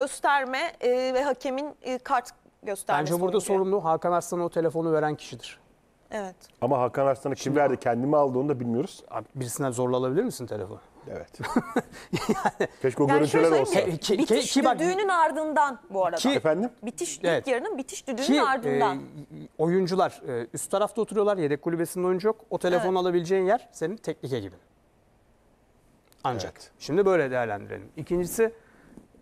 gösterme e, ve hakemin e, kart göstermesi. Bence burada gerekiyor. sorumlu Hakan Aslan'a o telefonu veren kişidir. Evet. Ama Hakan Arslan'ı kim verdi kendimi aldı onu da bilmiyoruz. Abi birisinden zorla alabilir misin telefonu? Evet. yani, Keşke o Yani şöyle görüntüler olsa. söyleyeyim mi? bitiş ki bak- ardından bu arada. Ki- Efendim? bitiş Evet. yarının bitiş düdüğünün Ki e, ardından. e, oyuncular e, üst tarafta oturuyorlar. Yedek kulübesinde oyuncu yok. O telefonu alabileceğin yer senin teknik ekibin. Ancak. Şimdi böyle değerlendirelim. İkincisi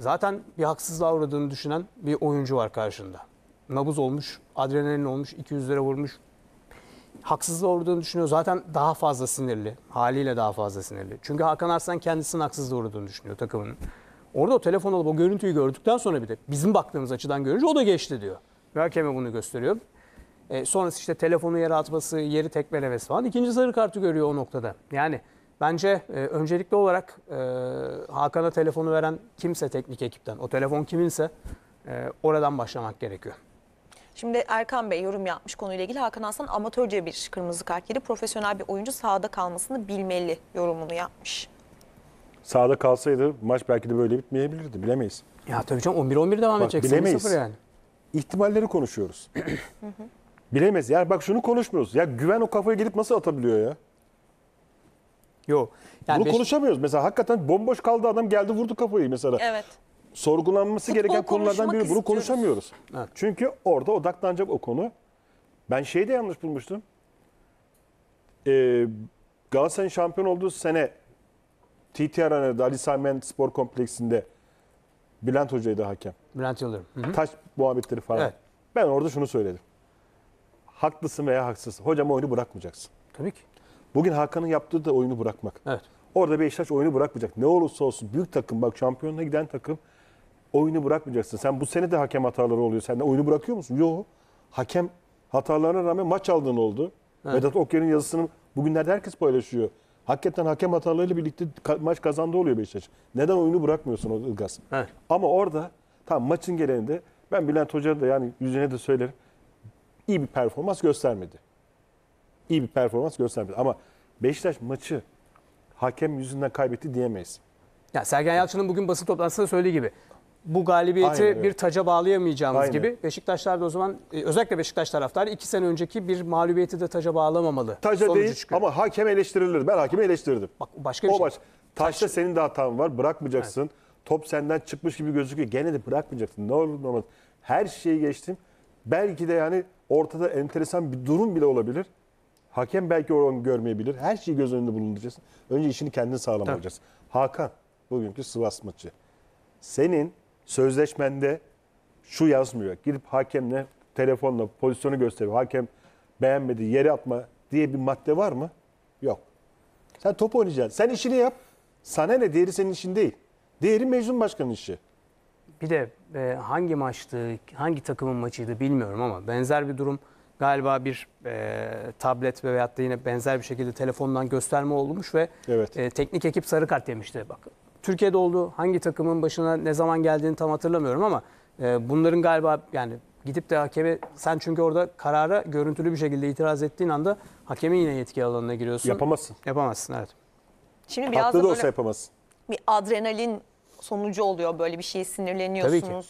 zaten bir haksızlığa uğradığını düşünen bir oyuncu var karşında. Nabız olmuş, adrenalin olmuş, 200 lira vurmuş. Haksızlığa uğradığını düşünüyor. Zaten daha fazla sinirli. Haliyle daha fazla sinirli. Çünkü Hakan Arslan kendisinin haksızlığa uğradığını düşünüyor takımının. Orada o telefon alıp o görüntüyü gördükten sonra bir de bizim baktığımız açıdan görünce o da geçti diyor. Ve hakeme bunu gösteriyor. E, sonrası işte telefonu yere atması, yeri tekmelemesi falan. İkinci sarı kartı görüyor o noktada. Yani Bence e, öncelikli olarak e, Hakan'a telefonu veren kimse teknik ekipten, o telefon kiminse e, oradan başlamak gerekiyor. Şimdi Erkan Bey yorum yapmış konuyla ilgili. Hakan Aslan amatörce bir kırmızı kart yedi. Profesyonel bir oyuncu sahada kalmasını bilmeli yorumunu yapmış. Sahada kalsaydı maç belki de böyle bitmeyebilirdi. Bilemeyiz. Ya tabii canım 11-11 devam edecek. Bilemeyiz. yani. İhtimalleri konuşuyoruz. bilemeyiz. Yani bak şunu konuşmuyoruz. Ya güven o kafaya gelip nasıl atabiliyor ya? Yok. Yani Bunu beş... konuşamıyoruz. Mesela hakikaten bomboş kaldı adam geldi vurdu kapıyı mesela. Evet. Sorgulanması Futbol gereken konulardan biri. Bunu konuşamıyoruz. Evet. Çünkü orada odaklanacak o konu. Ben şeyi de yanlış bulmuştum. Ee, Galatasaray'ın şampiyon olduğu sene TT Arena'da Ali Sami Spor Kompleksi'nde Bülent Hoca'ydı hakem. Bülent Yıldırım. Taş muhabbetleri falan. Evet. Ben orada şunu söyledim. Haklısın veya haksızsın. Hocam oyunu bırakmayacaksın. Tabii ki. Bugün Hakan'ın yaptığı da oyunu bırakmak. Evet. Orada Beşiktaş oyunu bırakmayacak. Ne olursa olsun büyük takım bak şampiyonluğa giden takım oyunu bırakmayacaksın. Sen bu sene de hakem hataları oluyor. Sen de oyunu bırakıyor musun? Yok. Hakem hatalarına rağmen maç aldığın oldu. Evet. Vedat Okya'nın yazısını bugünlerde herkes paylaşıyor. Hakikaten hakem hatalarıyla birlikte maç kazandı oluyor Beşiktaş. Neden oyunu bırakmıyorsun Ilgaz? Evet. Ama orada tam maçın geleninde ben Bülent Hoca da yani yüzüne de söylerim. iyi bir performans göstermedi iyi bir performans göstermedi. Ama Beşiktaş maçı hakem yüzünden kaybetti diyemeyiz. Ya Sergen Yalçın'ın bugün basın toplantısında söylediği gibi bu galibiyeti Aynen, evet. bir taca bağlayamayacağımız Aynen. gibi Beşiktaşlar da o zaman e, özellikle Beşiktaş taraftarı iki sene önceki bir mağlubiyeti de taca bağlamamalı. Taca Sonucu değil çıkıyor. ama hakem eleştirilir. Ben hakemi eleştirirdim. Bak başka bir o şey. Baş, taşta Taş... senin de hatan var. Bırakmayacaksın. Evet. Top senden çıkmış gibi gözüküyor. Gene de bırakmayacaksın. Ne olur ne olmaz. Her şeyi geçtim. Belki de yani ortada enteresan bir durum bile olabilir. Hakem belki onu görmeyebilir. Her şeyi göz önünde bulunduracaksın. Önce işini kendin sağlamayacaksın. Hakan bugünkü Sivas maçı. Senin sözleşmende şu yazmıyor. Girip hakemle telefonla pozisyonu gösteriyor. Hakem beğenmedi yere atma diye bir madde var mı? Yok. Sen top oynayacaksın. Sen işini yap. Sana ne? Değeri senin işin değil. Değeri mecnun başkanın işi. Bir de e, hangi maçtı, hangi takımın maçıydı bilmiyorum ama benzer bir durum galiba bir e, tablet ve veyahut da yine benzer bir şekilde telefondan gösterme olmuş ve evet. e, teknik ekip sarı kart demişti. Bak Türkiye'de oldu. Hangi takımın başına ne zaman geldiğini tam hatırlamıyorum ama e, bunların galiba yani gidip de hakeme sen çünkü orada karara görüntülü bir şekilde itiraz ettiğin anda hakemin yine yetki alanına giriyorsun. Yapamazsın. Yapamazsın evet. Şimdi biraz Haklı da, da olsa yapamazsın. Bir adrenalin sonucu oluyor böyle bir şey sinirleniyorsunuz. Tabii ki.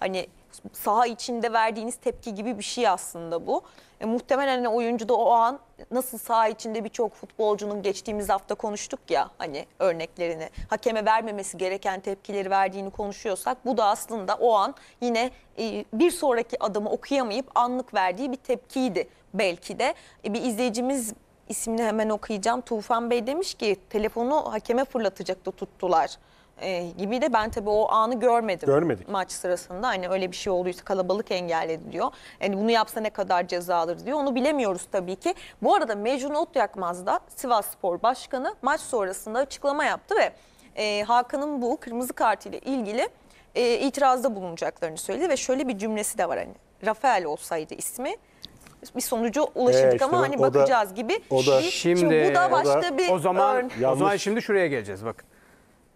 Hani saha içinde verdiğiniz tepki gibi bir şey aslında bu. E, muhtemelen hani oyuncu da o an nasıl saha içinde birçok futbolcunun geçtiğimiz hafta konuştuk ya hani örneklerini hakeme vermemesi gereken tepkileri verdiğini konuşuyorsak bu da aslında o an yine e, bir sonraki adımı okuyamayıp anlık verdiği bir tepkiydi belki de. E, bir izleyicimiz ismini hemen okuyacağım. Tufan Bey demiş ki telefonu hakeme fırlatacaktı tuttular e, gibi de ben tabii o anı görmedim. Görmedik. Maç sırasında hani öyle bir şey olduysa kalabalık engelledi diyor. Yani bunu yapsa ne kadar ceza alır diyor. Onu bilemiyoruz tabii ki. Bu arada Mecnun Otyakmaz da Sivas Spor Başkanı maç sonrasında açıklama yaptı ve e, Hakan'ın bu kırmızı kartıyla ilgili e, itirazda bulunacaklarını söyledi ve şöyle bir cümlesi de var hani Rafael olsaydı ismi bir sonucu ulaşırdık Ee, işte ama o- hani o da- bakacağız gibi. o da- şimdi, Şimdi bu da başka bir o zaman örnek. o zaman Yanlış. şimdi şuraya geleceğiz bakın.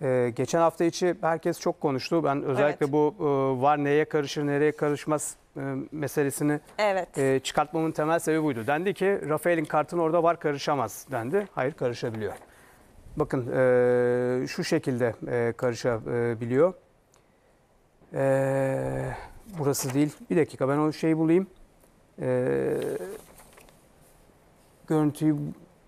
Ee, geçen hafta içi herkes çok konuştu. Ben özellikle evet. bu e, var neye karışır nereye karışmaz e, meselesini evet. e, çıkartmamın temel sebebi buydu. Dendi ki Rafael'in kartın orada var karışamaz dendi. Hayır karışabiliyor. Bakın e, şu şekilde e, karışabiliyor. E, burası değil. Bir dakika ben o şeyi bulayım. E, görüntüyü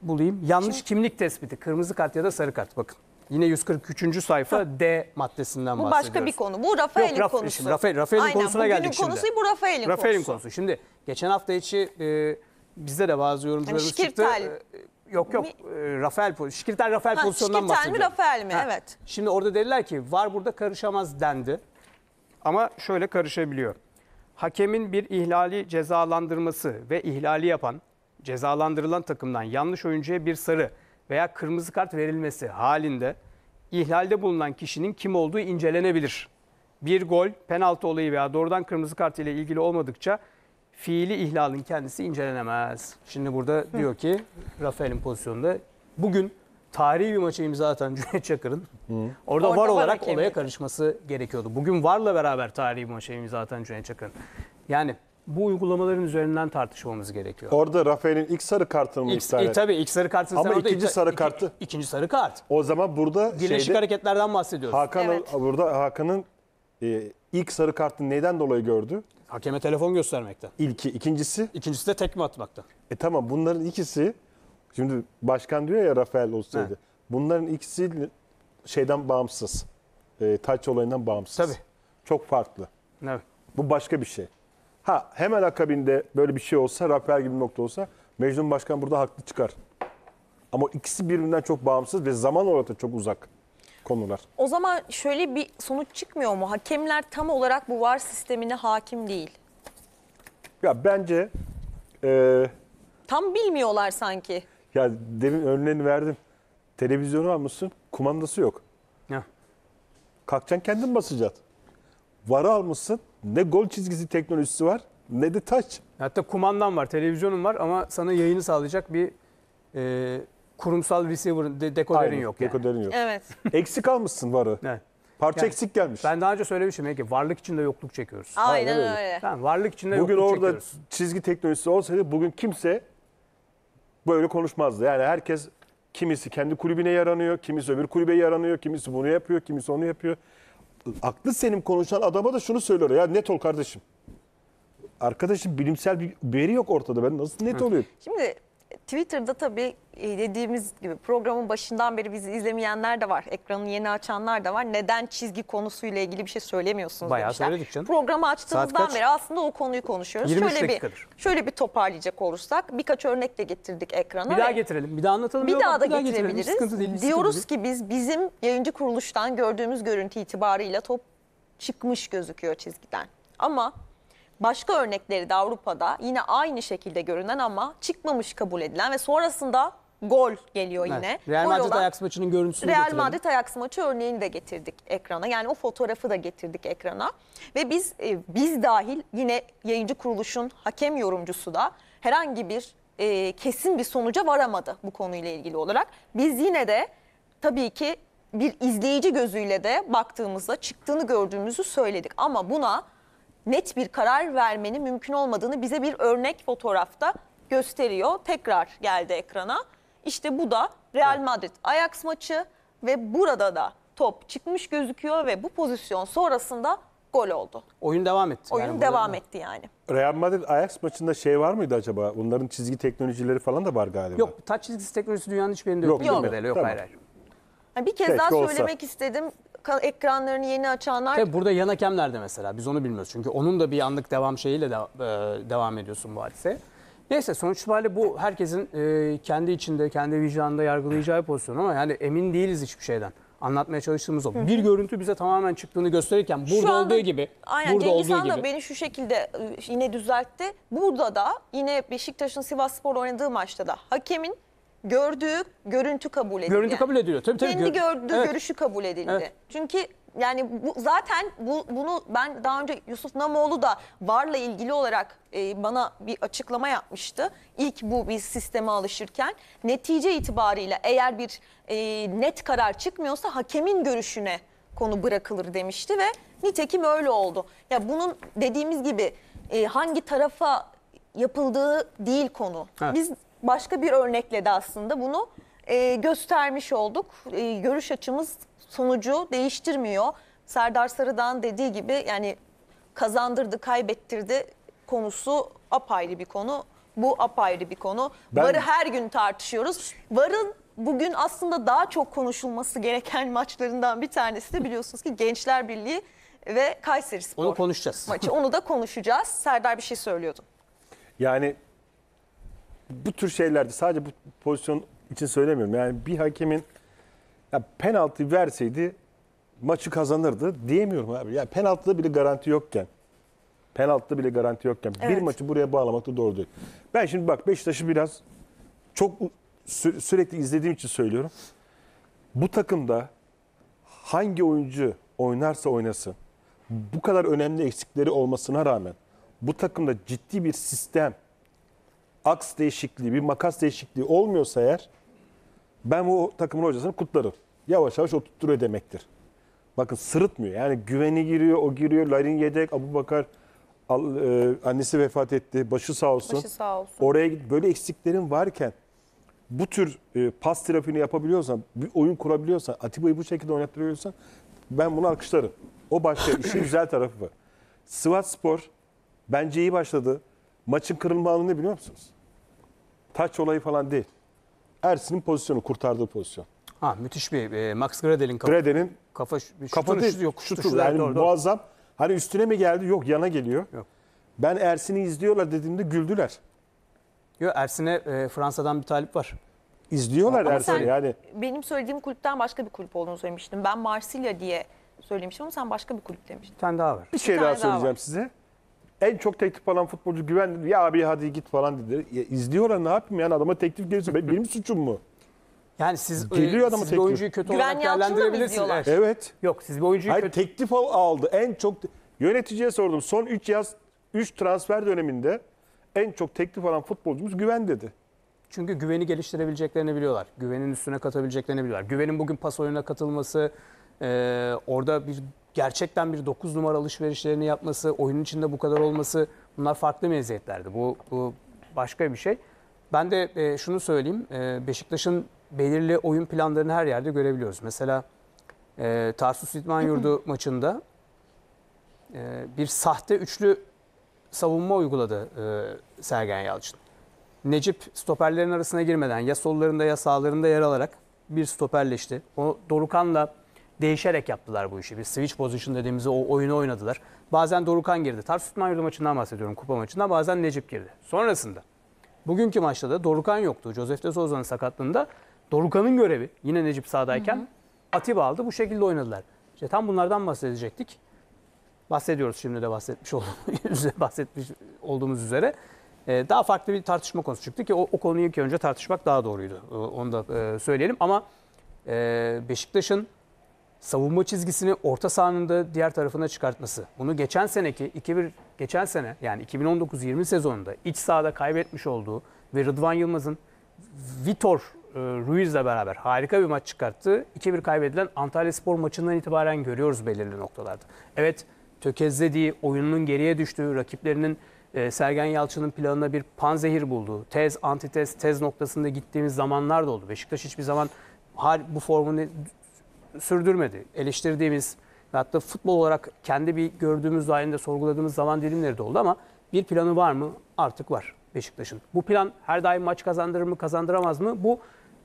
bulayım. Yanlış Kim? kimlik tespiti. Kırmızı kart ya da sarı kart bakın. Yine 143. sayfa D maddesinden Bu bahsediyoruz. başka bir konu. Bu Rafael'in Raf- konusu. Şimdi Rafael, konusuna geldik şimdi. konusu bu Rafael'in Rafael'in konusu. Şimdi geçen hafta içi e, bizde de bazı yorumcularımız hani çıktı. E, yok yok e, Rafael, po- Şikirtel Rafael Ha, pozisyonundan Şikirtel mi, Rafael mi? Evet. Şimdi orada dediler ki var burada karışamaz dendi. Ama şöyle karışabiliyor. Hakemin bir ihlali cezalandırması ve ihlali yapan cezalandırılan takımdan yanlış oyuncuya bir sarı veya kırmızı kart verilmesi halinde ihlalde bulunan kişinin kim olduğu incelenebilir. Bir gol, penaltı olayı veya doğrudan kırmızı kart ile ilgili olmadıkça fiili ihlalin kendisi incelenemez. Şimdi burada Hı. diyor ki Rafael'in pozisyonunda bugün tarihi bir maça imza atan Cüneyt Çakır'ın orada, orada var, olarak hakemi. olaya karışması gerekiyordu. Bugün varla beraber tarihi bir maça imza atan Cüneyt Çakır'ın. Yani bu uygulamaların üzerinden tartışmamız gerekiyor. Orada Rafael'in ilk sarı kartını mı iptal e, etti? Tabii ilk sarı kartını. Ama ikinci iptal, sarı kartı. Iki, ikinci sarı kart. O zaman burada Birleşik şeyde, hareketlerden bahsediyoruz. Hakan evet. burada Hakan'ın e, ilk sarı kartını neden dolayı gördü? Hakeme telefon göstermekten. İlki. ikincisi? İkincisi de tekme atmaktan. E tamam bunların ikisi şimdi başkan diyor ya Rafael olsaydı. He. Bunların ikisi şeyden bağımsız. E, taç olayından bağımsız. Tabii. Çok farklı. Evet. Bu başka bir şey. Ha hemen akabinde böyle bir şey olsa, Rafael gibi bir nokta olsa Mecnun Başkan burada haklı çıkar. Ama ikisi birbirinden çok bağımsız ve zaman olarak da çok uzak konular. O zaman şöyle bir sonuç çıkmıyor mu? Hakemler tam olarak bu var sistemine hakim değil. Ya bence e, Tam bilmiyorlar sanki. ya demin örneğini verdim. Televizyonu almışsın, kumandası yok. Heh. Kalkacaksın kendin basacaksın. Varı almışsın, ne gol çizgisi teknolojisi var ne de taç. Hatta kumandan var, televizyonun var ama sana yayını sağlayacak bir e, kurumsal receiver de, dekoderin Aynen, yok. Yani. Dekoderin yok. Evet. Eksik almışsın varı. Evet. Parça yani, eksik gelmiş. Ben daha önce söylemişim ki varlık içinde yokluk çekiyoruz. Aynen, Aynen öyle. Tamam, varlık içinde bugün yokluk çekiyoruz. Bugün orada çizgi teknolojisi olsaydı bugün kimse böyle konuşmazdı. Yani herkes kimisi kendi kulübüne yaranıyor, kimisi öbür kulübe yaranıyor, kimisi bunu yapıyor, kimisi onu yapıyor aklı senin konuşan adama da şunu söylüyor. Ya net ol kardeşim. Arkadaşım bilimsel bir veri yok ortada. Ben nasıl net oluyor? Şimdi Twitter'da tabii e, dediğimiz gibi programın başından beri bizi izlemeyenler de var. Ekranı yeni açanlar da var. Neden çizgi konusuyla ilgili bir şey söylemiyorsunuz Bayağı demişler. söyledik canım. Programı açtığımızdan beri aslında o konuyu konuşuyoruz. 20 şöyle dakikadır. bir şöyle bir toparlayacak olursak birkaç örnek de getirdik ekrana. Bir daha getirelim. Bir daha anlatalım. Bir, bir daha da bir daha getirebiliriz. Daha değil, Diyoruz ki biz bizim yayıncı kuruluştan gördüğümüz görüntü itibarıyla top çıkmış gözüküyor çizgiden. Ama başka örnekleri de Avrupa'da yine aynı şekilde görünen ama çıkmamış kabul edilen ve sonrasında gol geliyor yine. Real Madrid olan, Ajax maçının görüntüsünü Real getirelim. Madrid Ajax maçı örneğini de getirdik ekrana. Yani o fotoğrafı da getirdik ekrana. Ve biz e, biz dahil yine yayıncı kuruluşun hakem yorumcusu da herhangi bir e, kesin bir sonuca varamadı bu konuyla ilgili olarak. Biz yine de tabii ki bir izleyici gözüyle de baktığımızda çıktığını gördüğümüzü söyledik ama buna net bir karar vermenin mümkün olmadığını bize bir örnek fotoğrafta gösteriyor. Tekrar geldi ekrana. İşte bu da Real Madrid Ajax maçı ve burada da top çıkmış gözüküyor ve bu pozisyon sonrasında gol oldu. Oyun devam etti. Oyun yani devam etti yani. Real Madrid Ajax maçında şey var mıydı acaba? Onların çizgi teknolojileri falan da var galiba. Yok, taç çizgi teknolojisi dünyanın hiçbir yerinde yok. Yok, yok. yok. Tamam. hayır. hayır. Yani bir kez Keşke daha olsa. söylemek istedim ekranlarını yeni açanlar... Tabii burada yan hakem nerede mesela? Biz onu bilmiyoruz. Çünkü onun da bir anlık devam şeyiyle de, e, devam ediyorsun bu hadise. Neyse sonuç itibariyle bu herkesin e, kendi içinde, kendi vicdanında yargılayacağı pozisyon ama yani emin değiliz hiçbir şeyden. Anlatmaya çalıştığımız o. Bir görüntü bize tamamen çıktığını gösterirken burada anda, olduğu gibi, aynen, burada Cengiz olduğu Han da gibi. beni şu şekilde e, yine düzeltti. Burada da yine Beşiktaş'ın Sivas Spor oynadığı maçta da hakemin gördüğü görüntü kabul edildi. Görüntü kabul ediliyor. Tabii, tabii. Kendi gördüğü evet. görüşü kabul edildi. Evet. Çünkü yani bu, zaten bu, bunu ben daha önce Yusuf Namoğlu da VAR'la ilgili olarak e, bana bir açıklama yapmıştı. İlk bu bir sisteme alışırken netice itibarıyla eğer bir e, net karar çıkmıyorsa hakemin görüşüne konu bırakılır demişti ve nitekim öyle oldu. Ya bunun dediğimiz gibi e, hangi tarafa yapıldığı değil konu. Evet. Biz başka bir örnekle de aslında bunu e, göstermiş olduk. E, görüş açımız sonucu değiştirmiyor. Serdar Sarı'dan dediği gibi yani kazandırdı, kaybettirdi konusu apayrı bir konu. Bu apayrı bir konu. Ben... Varı her gün tartışıyoruz. Varın bugün aslında daha çok konuşulması gereken maçlarından bir tanesi de biliyorsunuz ki Gençler Birliği ve Kayseri Spor. Onu konuşacağız. Maçı. Onu da konuşacağız. Serdar bir şey söylüyordu. Yani bu tür şeylerde sadece bu pozisyon için söylemiyorum. Yani bir hakemin ya penaltı verseydi maçı kazanırdı diyemiyorum abi. Yani penaltıda bile garanti yokken. Penaltıda bile garanti yokken evet. bir maçı buraya bağlamak da doğru değil. Ben şimdi bak Beşiktaş'ı biraz çok sü sürekli izlediğim için söylüyorum. Bu takımda hangi oyuncu oynarsa oynasın bu kadar önemli eksikleri olmasına rağmen bu takımda ciddi bir sistem aks değişikliği, bir makas değişikliği olmuyorsa eğer ben bu takımın hocasını kutlarım. Yavaş yavaş oturtturuyor demektir. Bakın sırıtmıyor. Yani güveni giriyor, o giriyor. Larin yedek, Abu Bakar al, e, annesi vefat etti. Başı sağ olsun. Başı sağ olsun. Oraya git böyle eksiklerin varken bu tür e, pas trafiğini yapabiliyorsan, bir oyun kurabiliyorsan, Atiba'yı bu şekilde oynattırıyorsan ben bunu alkışlarım. O başka işin güzel tarafı var. Sivas Spor bence iyi başladı. Maçın kırılma anı ne biliyor musunuz? Taç olayı falan değil. Ersin'in pozisyonu, kurtardığı pozisyon. Ha müthiş bir e, Max Gredel'in kafa. Gredel'in kafa kafa değil, yok şutu, şutu yani doğru, muazzam. Doğru. Hani üstüne mi geldi? Yok yana geliyor. Yok. Ben Ersin'i izliyorlar dediğimde güldüler. Yok Ersin'e e, Fransa'dan bir talip var. İzliyorlar Ersin'i yani. Benim söylediğim kulüpten başka bir kulüp olduğunu söylemiştim. Ben Marsilya diye söylemiştim ama sen başka bir kulüp demiştin. Bir daha var. Bir şey daha, daha söyleyeceğim var. size en çok teklif alan futbolcu güven ya abi hadi git falan dedi. Ya izliyorlar ne yapayım yani adama teklif gelirse benim, suçum mu? Yani siz, e, Geliyor adama siz bir oyuncuyu kötü Güven olarak mı değerlendirebilirsiniz. Evet. Yok siz bir oyuncuyu Hayır kötü... teklif aldı. En çok yöneticiye sordum. Son 3 yaz 3 transfer döneminde en çok teklif alan futbolcumuz Güven dedi. Çünkü güveni geliştirebileceklerini biliyorlar. Güvenin üstüne katabileceklerini biliyorlar. Güvenin bugün pas oyununa katılması, e, orada bir gerçekten bir 9 numara alışverişlerini yapması, oyunun içinde bu kadar olması bunlar farklı meziyetlerdi. Bu, bu başka bir şey. Ben de e, şunu söyleyeyim. E, Beşiktaş'ın belirli oyun planlarını her yerde görebiliyoruz. Mesela e, Tarsus İdman Yurdu maçında e, bir sahte üçlü savunma uyguladı e, Sergen Yalçın. Necip stoperlerin arasına girmeden ya sollarında ya sağlarında yer alarak bir stoperleşti. O Dorukan'la değişerek yaptılar bu işi. Bir switch position dediğimiz o oyunu oynadılar. Bazen Dorukan girdi. Tarsus Manyolu maçından bahsediyorum kupa maçından. Bazen Necip girdi. Sonrasında bugünkü maçta da Dorukan yoktu. Josef de Souza'nın sakatlığında Dorukan'ın görevi yine Necip sağdayken hı hı. Atiba aldı. Bu şekilde oynadılar. İşte tam bunlardan bahsedecektik. Bahsediyoruz şimdi de bahsetmiş olduğumuz, bahsetmiş olduğumuz üzere. Ee, daha farklı bir tartışma konusu çıktı ki o, o konuyu ilk önce tartışmak daha doğruydu. Ee, onu da e, söyleyelim ama e, Beşiktaş'ın savunma çizgisini orta sahanın da diğer tarafına çıkartması. Bunu geçen seneki 2-1 geçen sene yani 2019-20 sezonunda iç sahada kaybetmiş olduğu ve Rıdvan Yılmaz'ın Vitor e, Ruiz'le beraber harika bir maç çıkarttığı 2-1 kaybedilen Antalya Spor maçından itibaren görüyoruz belirli noktalarda. Evet tökezlediği, oyununun geriye düştüğü, rakiplerinin e, Sergen Yalçın'ın planına bir panzehir bulduğu, tez, antitez, tez noktasında gittiğimiz zamanlar da oldu. Beşiktaş hiçbir zaman bu formunu sürdürmedi. Eleştirdiğimiz ve hatta futbol olarak kendi bir gördüğümüz dahilinde sorguladığımız zaman dilimleri de oldu ama bir planı var mı? Artık var Beşiktaş'ın. Bu plan her daim maç kazandırır mı kazandıramaz mı? Bu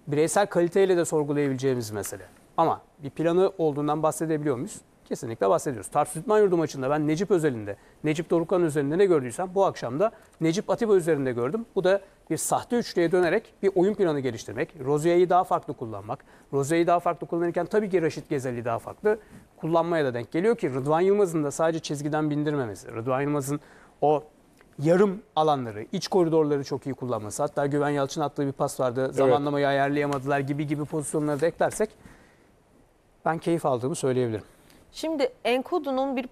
bireysel kaliteyle de sorgulayabileceğimiz mesele. Ama bir planı olduğundan bahsedebiliyor muyuz? kesinlikle bahsediyoruz. Tarsus İdman Yurdu maçında ben Necip özelinde, Necip Dorukhan üzerinde ne gördüysem bu akşam da Necip Atiba üzerinde gördüm. Bu da bir sahte üçlüye dönerek bir oyun planı geliştirmek, Rozier'i daha farklı kullanmak. Rozier'i daha farklı kullanırken tabii ki Raşit Gezel'i daha farklı kullanmaya da denk geliyor ki Rıdvan Yılmaz'ın da sadece çizgiden bindirmemesi, Rıdvan Yılmaz'ın o yarım alanları, iç koridorları çok iyi kullanması. Hatta Güven Yalçın attığı bir pas vardı. Evet. Zamanlamayı ayarlayamadılar gibi gibi pozisyonları da eklersek ben keyif aldığımı söyleyebilirim. Şimdi Enkodu'nun bir